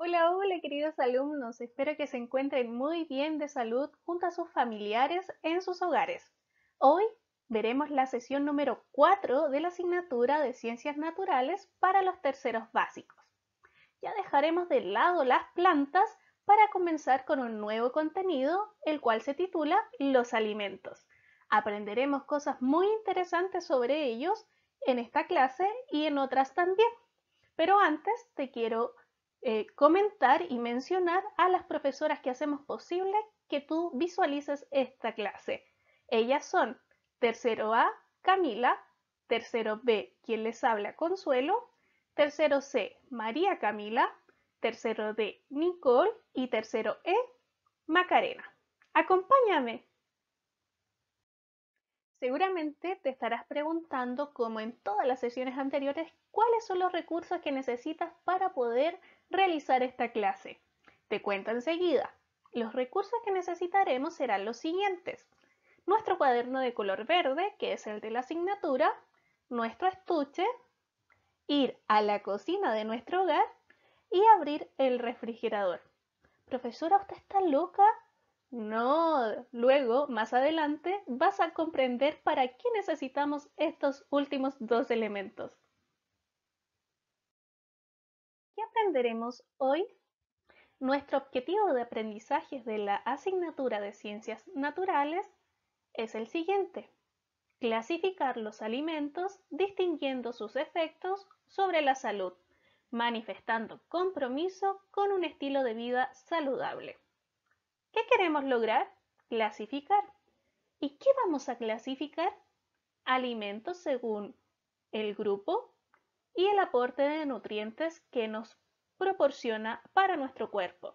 Hola, hola queridos alumnos, espero que se encuentren muy bien de salud junto a sus familiares en sus hogares. Hoy veremos la sesión número 4 de la asignatura de Ciencias Naturales para los terceros básicos. Ya dejaremos de lado las plantas para comenzar con un nuevo contenido, el cual se titula Los alimentos. Aprenderemos cosas muy interesantes sobre ellos en esta clase y en otras también. Pero antes te quiero eh, comentar y mencionar a las profesoras que hacemos posible que tú visualices esta clase. Ellas son tercero A, Camila, tercero B, quien les habla, Consuelo, tercero C, María Camila, tercero D, Nicole y tercero E, Macarena. Acompáñame. Seguramente te estarás preguntando, como en todas las sesiones anteriores, cuáles son los recursos que necesitas para poder realizar esta clase. Te cuento enseguida. Los recursos que necesitaremos serán los siguientes. Nuestro cuaderno de color verde, que es el de la asignatura, nuestro estuche, ir a la cocina de nuestro hogar y abrir el refrigerador. Profesora, ¿usted está loca? No, luego, más adelante, vas a comprender para qué necesitamos estos últimos dos elementos. ¿Qué aprenderemos hoy? Nuestro objetivo de aprendizaje de la asignatura de Ciencias Naturales es el siguiente. Clasificar los alimentos distinguiendo sus efectos sobre la salud, manifestando compromiso con un estilo de vida saludable. ¿Qué queremos lograr? Clasificar. ¿Y qué vamos a clasificar? Alimentos según el grupo, y el aporte de nutrientes que nos proporciona para nuestro cuerpo.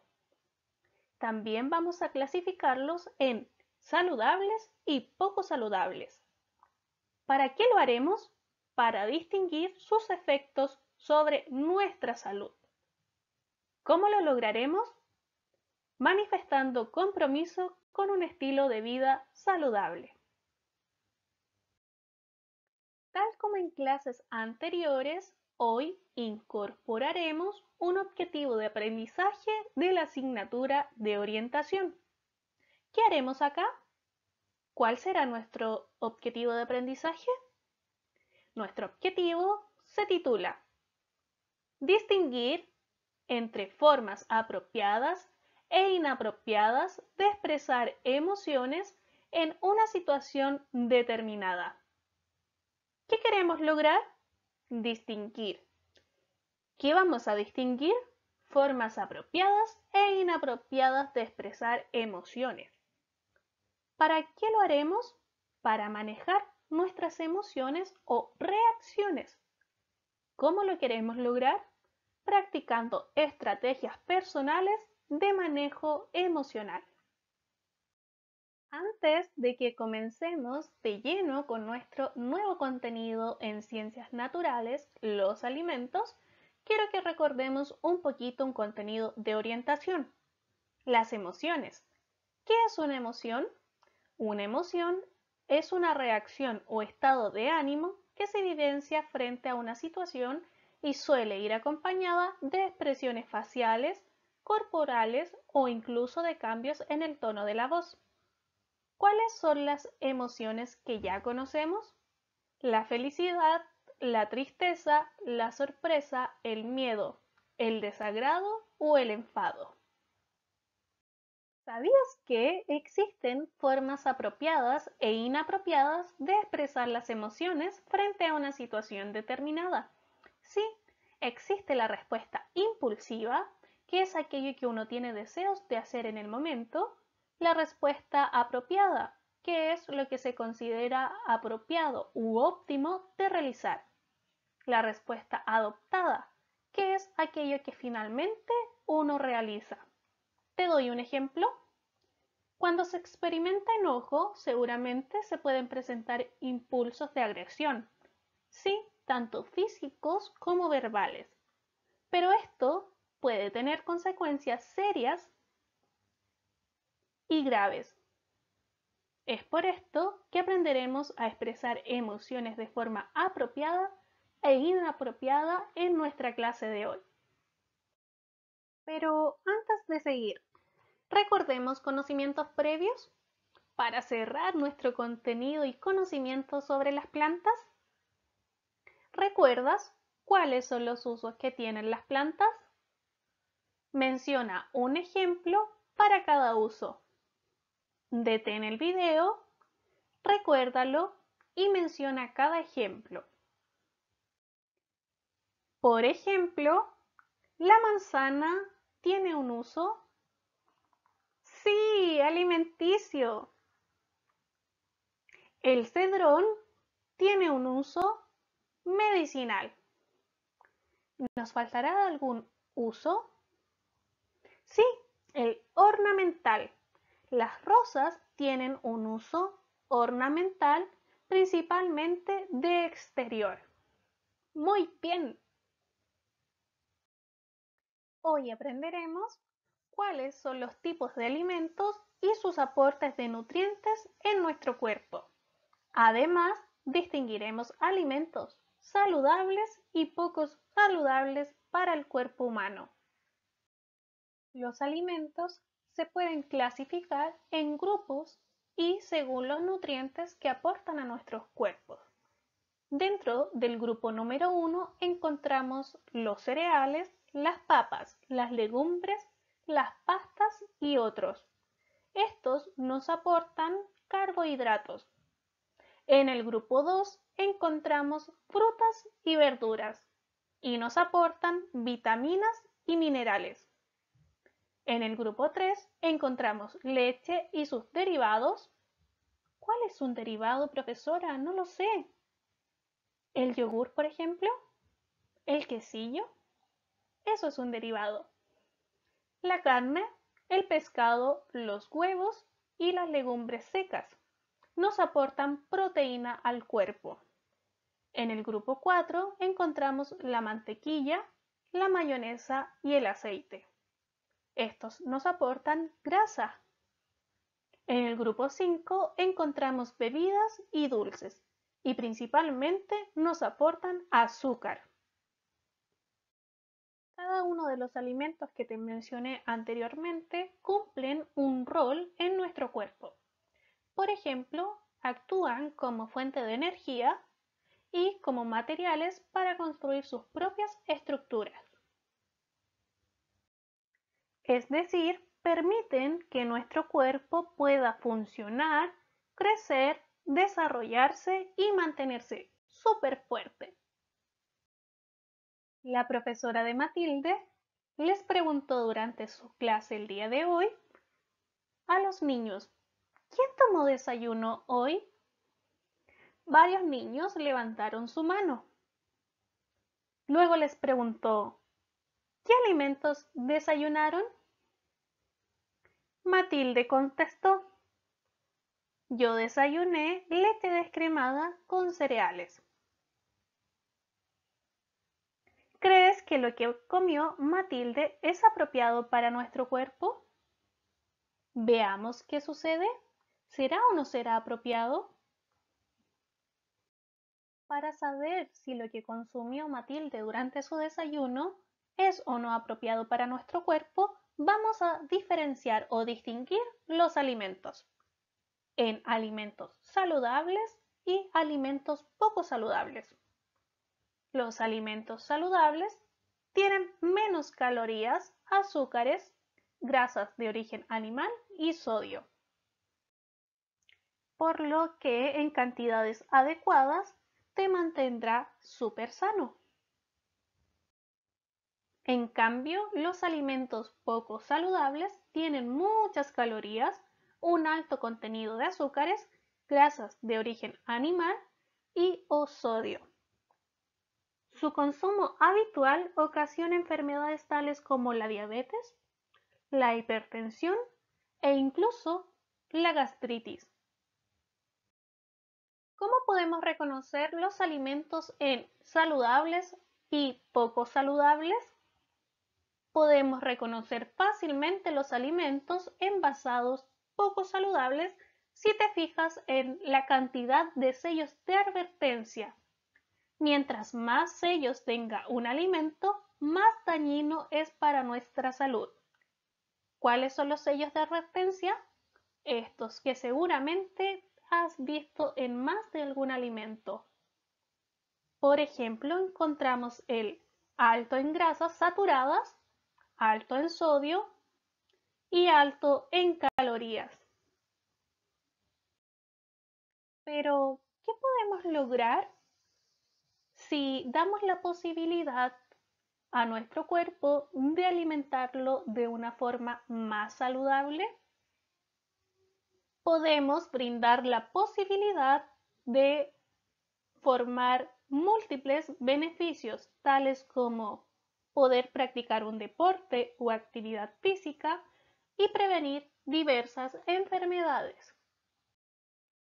También vamos a clasificarlos en saludables y poco saludables. ¿Para qué lo haremos? Para distinguir sus efectos sobre nuestra salud. ¿Cómo lo lograremos? Manifestando compromiso con un estilo de vida saludable. Tal como en clases anteriores, Hoy incorporaremos un objetivo de aprendizaje de la asignatura de orientación. ¿Qué haremos acá? ¿Cuál será nuestro objetivo de aprendizaje? Nuestro objetivo se titula Distinguir entre formas apropiadas e inapropiadas de expresar emociones en una situación determinada. ¿Qué queremos lograr? Distinguir. ¿Qué vamos a distinguir? Formas apropiadas e inapropiadas de expresar emociones. ¿Para qué lo haremos? Para manejar nuestras emociones o reacciones. ¿Cómo lo queremos lograr? Practicando estrategias personales de manejo emocional. Antes de que comencemos de lleno con nuestro nuevo contenido en ciencias naturales, los alimentos, quiero que recordemos un poquito un contenido de orientación. Las emociones. ¿Qué es una emoción? Una emoción es una reacción o estado de ánimo que se evidencia frente a una situación y suele ir acompañada de expresiones faciales, corporales o incluso de cambios en el tono de la voz. ¿Cuáles son las emociones que ya conocemos? La felicidad, la tristeza, la sorpresa, el miedo, el desagrado o el enfado. ¿Sabías que existen formas apropiadas e inapropiadas de expresar las emociones frente a una situación determinada? Sí, existe la respuesta impulsiva, que es aquello que uno tiene deseos de hacer en el momento, la respuesta apropiada, que es lo que se considera apropiado u óptimo de realizar. La respuesta adoptada, que es aquello que finalmente uno realiza. Te doy un ejemplo. Cuando se experimenta enojo, seguramente se pueden presentar impulsos de agresión, sí, tanto físicos como verbales. Pero esto puede tener consecuencias serias graves. Es por esto que aprenderemos a expresar emociones de forma apropiada e inapropiada en nuestra clase de hoy. Pero antes de seguir, recordemos conocimientos previos para cerrar nuestro contenido y conocimiento sobre las plantas. ¿Recuerdas cuáles son los usos que tienen las plantas? Menciona un ejemplo para cada uso. Detén el video, recuérdalo y menciona cada ejemplo. Por ejemplo, la manzana tiene un uso. Sí, alimenticio. El cedrón tiene un uso medicinal. ¿Nos faltará algún uso? Sí, el ornamental. Las rosas tienen un uso ornamental principalmente de exterior. Muy bien. Hoy aprenderemos cuáles son los tipos de alimentos y sus aportes de nutrientes en nuestro cuerpo. Además, distinguiremos alimentos saludables y pocos saludables para el cuerpo humano. Los alimentos se pueden clasificar en grupos y según los nutrientes que aportan a nuestros cuerpos. Dentro del grupo número 1 encontramos los cereales, las papas, las legumbres, las pastas y otros. Estos nos aportan carbohidratos. En el grupo 2 encontramos frutas y verduras y nos aportan vitaminas y minerales. En el grupo 3 encontramos leche y sus derivados. ¿Cuál es un derivado, profesora? No lo sé. ¿El yogur, por ejemplo? ¿El quesillo? Eso es un derivado. La carne, el pescado, los huevos y las legumbres secas nos aportan proteína al cuerpo. En el grupo 4 encontramos la mantequilla, la mayonesa y el aceite. Estos nos aportan grasa. En el grupo 5 encontramos bebidas y dulces y principalmente nos aportan azúcar. Cada uno de los alimentos que te mencioné anteriormente cumplen un rol en nuestro cuerpo. Por ejemplo, actúan como fuente de energía y como materiales para construir sus propias estructuras es decir, permiten que nuestro cuerpo pueda funcionar, crecer, desarrollarse y mantenerse súper fuerte. La profesora de Matilde les preguntó durante su clase el día de hoy a los niños, ¿quién tomó desayuno hoy? Varios niños levantaron su mano. Luego les preguntó, ¿Qué alimentos desayunaron? Matilde contestó. Yo desayuné leche descremada con cereales. ¿Crees que lo que comió Matilde es apropiado para nuestro cuerpo? Veamos qué sucede. ¿Será o no será apropiado? Para saber si lo que consumió Matilde durante su desayuno es o no apropiado para nuestro cuerpo, vamos a diferenciar o distinguir los alimentos en alimentos saludables y alimentos poco saludables. Los alimentos saludables tienen menos calorías, azúcares, grasas de origen animal y sodio. Por lo que en cantidades adecuadas te mantendrá súper sano. En cambio, los alimentos poco saludables tienen muchas calorías, un alto contenido de azúcares, grasas de origen animal y o sodio. Su consumo habitual ocasiona enfermedades tales como la diabetes, la hipertensión e incluso la gastritis. ¿Cómo podemos reconocer los alimentos en saludables y poco saludables? podemos reconocer fácilmente los alimentos envasados poco saludables si te fijas en la cantidad de sellos de advertencia. Mientras más sellos tenga un alimento, más dañino es para nuestra salud. ¿Cuáles son los sellos de advertencia? Estos que seguramente has visto en más de algún alimento. Por ejemplo, encontramos el alto en grasas saturadas, alto en sodio y alto en calorías. Pero, ¿qué podemos lograr si damos la posibilidad a nuestro cuerpo de alimentarlo de una forma más saludable? Podemos brindar la posibilidad de formar múltiples beneficios, tales como poder practicar un deporte o actividad física y prevenir diversas enfermedades.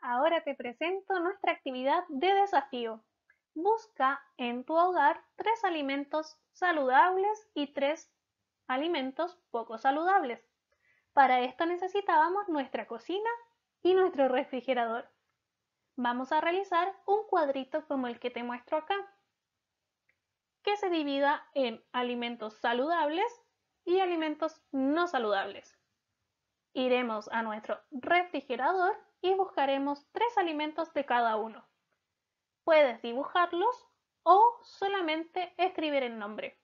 Ahora te presento nuestra actividad de desafío. Busca en tu hogar tres alimentos saludables y tres alimentos poco saludables. Para esto necesitábamos nuestra cocina y nuestro refrigerador. Vamos a realizar un cuadrito como el que te muestro acá que se divida en alimentos saludables y alimentos no saludables. Iremos a nuestro refrigerador y buscaremos tres alimentos de cada uno. Puedes dibujarlos o solamente escribir el nombre.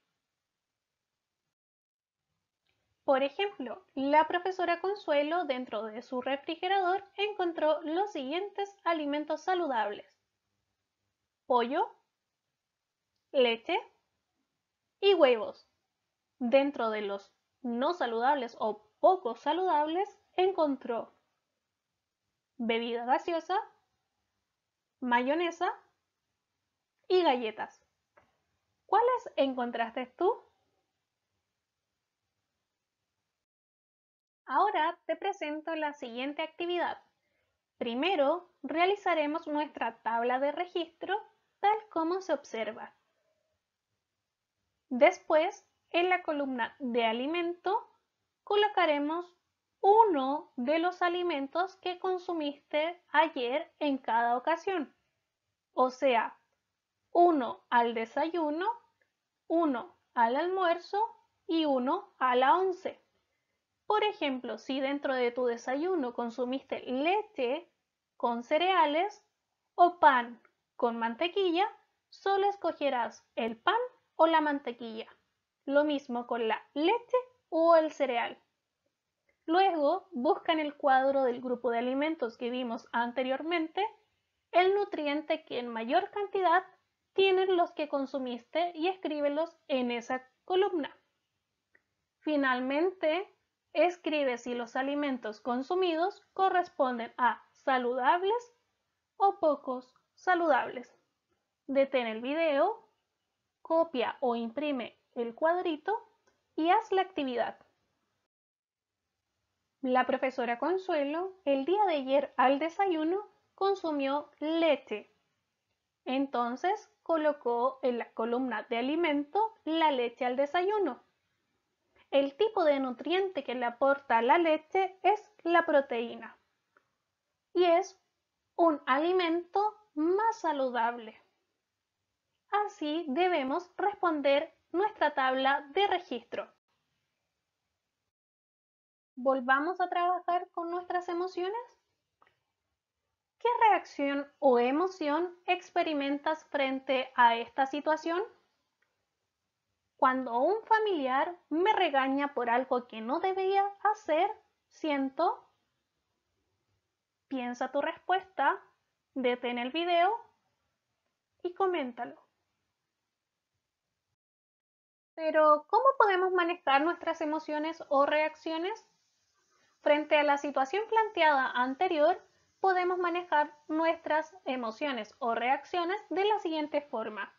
Por ejemplo, la profesora Consuelo dentro de su refrigerador encontró los siguientes alimentos saludables. Pollo, leche y huevos. Dentro de los no saludables o poco saludables, encontró bebida gaseosa, mayonesa y galletas. ¿Cuáles encontraste tú? Ahora te presento la siguiente actividad. Primero, realizaremos nuestra tabla de registro tal como se observa. Después, en la columna de alimento, colocaremos uno de los alimentos que consumiste ayer en cada ocasión. O sea, uno al desayuno, uno al almuerzo y uno a la once. Por ejemplo, si dentro de tu desayuno consumiste leche con cereales o pan con mantequilla, solo escogerás el pan la mantequilla. Lo mismo con la leche o el cereal. Luego, busca en el cuadro del grupo de alimentos que vimos anteriormente el nutriente que en mayor cantidad tienen los que consumiste y escríbelos en esa columna. Finalmente, escribe si los alimentos consumidos corresponden a saludables o pocos saludables. Detén el video Copia o imprime el cuadrito y haz la actividad. La profesora Consuelo el día de ayer al desayuno consumió leche. Entonces colocó en la columna de alimento la leche al desayuno. El tipo de nutriente que le aporta la leche es la proteína y es un alimento más saludable. Así debemos responder nuestra tabla de registro. Volvamos a trabajar con nuestras emociones. ¿Qué reacción o emoción experimentas frente a esta situación? Cuando un familiar me regaña por algo que no debía hacer, siento... Piensa tu respuesta, detén el video y coméntalo. Pero, ¿cómo podemos manejar nuestras emociones o reacciones? Frente a la situación planteada anterior, podemos manejar nuestras emociones o reacciones de la siguiente forma.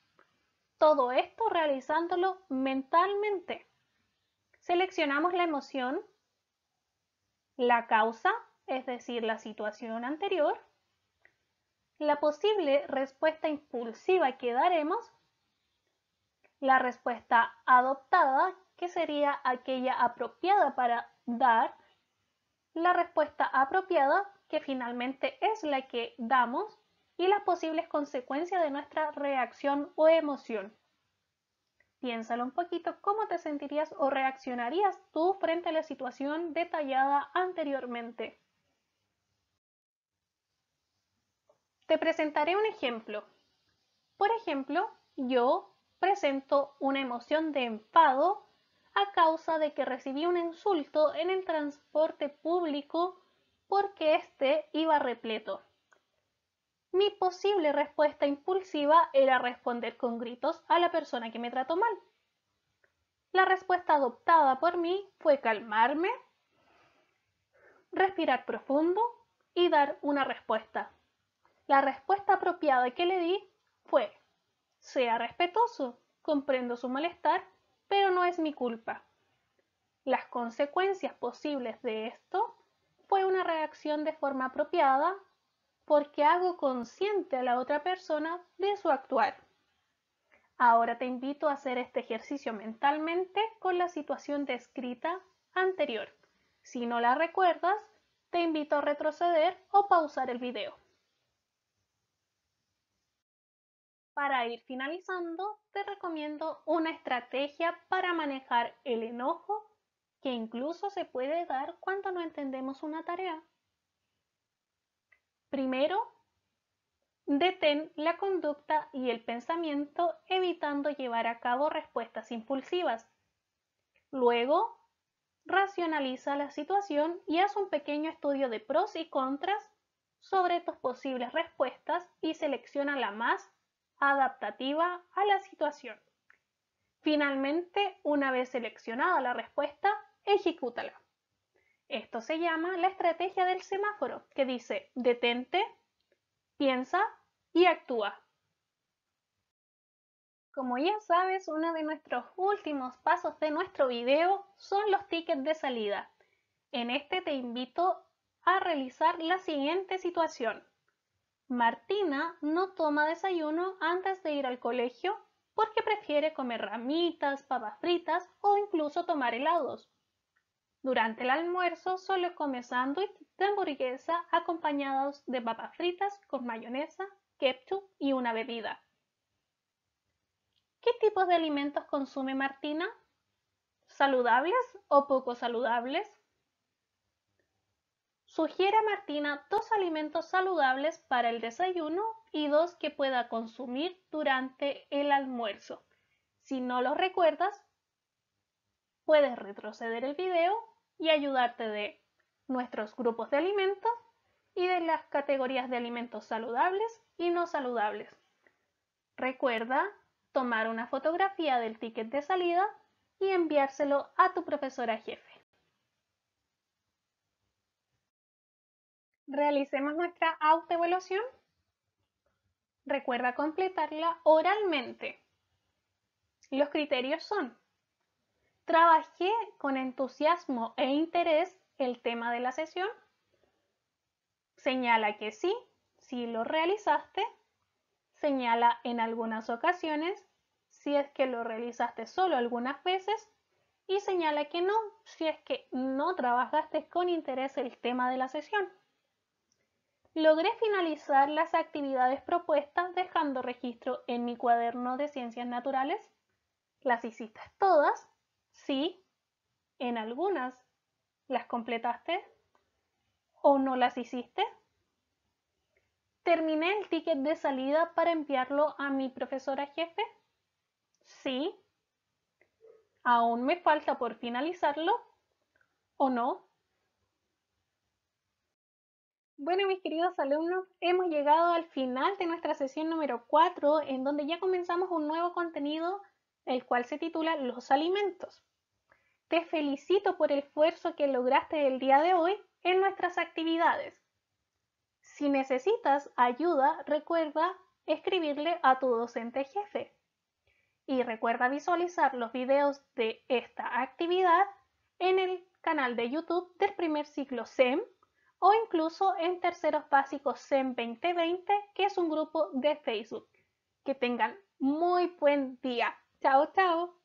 Todo esto realizándolo mentalmente. Seleccionamos la emoción, la causa, es decir, la situación anterior, la posible respuesta impulsiva que daremos la respuesta adoptada, que sería aquella apropiada para dar, la respuesta apropiada, que finalmente es la que damos, y las posibles consecuencias de nuestra reacción o emoción. Piénsalo un poquito cómo te sentirías o reaccionarías tú frente a la situación detallada anteriormente. Te presentaré un ejemplo. Por ejemplo, yo Presento una emoción de enfado a causa de que recibí un insulto en el transporte público porque éste iba repleto. Mi posible respuesta impulsiva era responder con gritos a la persona que me trató mal. La respuesta adoptada por mí fue calmarme, respirar profundo y dar una respuesta. La respuesta apropiada que le di fue sea respetuoso, comprendo su malestar, pero no es mi culpa. Las consecuencias posibles de esto fue una reacción de forma apropiada porque hago consciente a la otra persona de su actuar. Ahora te invito a hacer este ejercicio mentalmente con la situación descrita anterior. Si no la recuerdas, te invito a retroceder o pausar el video. Para ir finalizando, te recomiendo una estrategia para manejar el enojo que incluso se puede dar cuando no entendemos una tarea. Primero, detén la conducta y el pensamiento evitando llevar a cabo respuestas impulsivas. Luego, racionaliza la situación y haz un pequeño estudio de pros y contras sobre tus posibles respuestas y selecciona la más adaptativa a la situación. Finalmente, una vez seleccionada la respuesta, ejecútala. Esto se llama la estrategia del semáforo, que dice detente, piensa y actúa. Como ya sabes, uno de nuestros últimos pasos de nuestro video son los tickets de salida. En este te invito a realizar la siguiente situación. Martina no toma desayuno antes de ir al colegio porque prefiere comer ramitas, papas fritas o incluso tomar helados. Durante el almuerzo solo come sándwich de hamburguesa acompañados de papas fritas con mayonesa, ketchup y una bebida. ¿Qué tipos de alimentos consume Martina? ¿Saludables o poco saludables? Sugiere a Martina dos alimentos saludables para el desayuno y dos que pueda consumir durante el almuerzo. Si no los recuerdas, puedes retroceder el video y ayudarte de nuestros grupos de alimentos y de las categorías de alimentos saludables y no saludables. Recuerda tomar una fotografía del ticket de salida y enviárselo a tu profesora jefe. realicemos nuestra autoevaluación, recuerda completarla oralmente. Los criterios son, trabajé con entusiasmo e interés el tema de la sesión, señala que sí, si lo realizaste, señala en algunas ocasiones, si es que lo realizaste solo algunas veces, y señala que no, si es que no trabajaste con interés el tema de la sesión logré finalizar las actividades propuestas dejando registro en mi cuaderno de ciencias naturales. ¿Las hiciste todas? Sí. ¿En algunas las completaste? ¿O no las hiciste? ¿Terminé el ticket de salida para enviarlo a mi profesora jefe? Sí. ¿Aún me falta por finalizarlo? ¿O no? Bueno, mis queridos alumnos, hemos llegado al final de nuestra sesión número 4, en donde ya comenzamos un nuevo contenido, el cual se titula Los alimentos. Te felicito por el esfuerzo que lograste el día de hoy en nuestras actividades. Si necesitas ayuda, recuerda escribirle a tu docente jefe. Y recuerda visualizar los videos de esta actividad en el canal de YouTube del primer ciclo SEM o incluso en terceros básicos en 2020, que es un grupo de Facebook. Que tengan muy buen día. Chao, chao.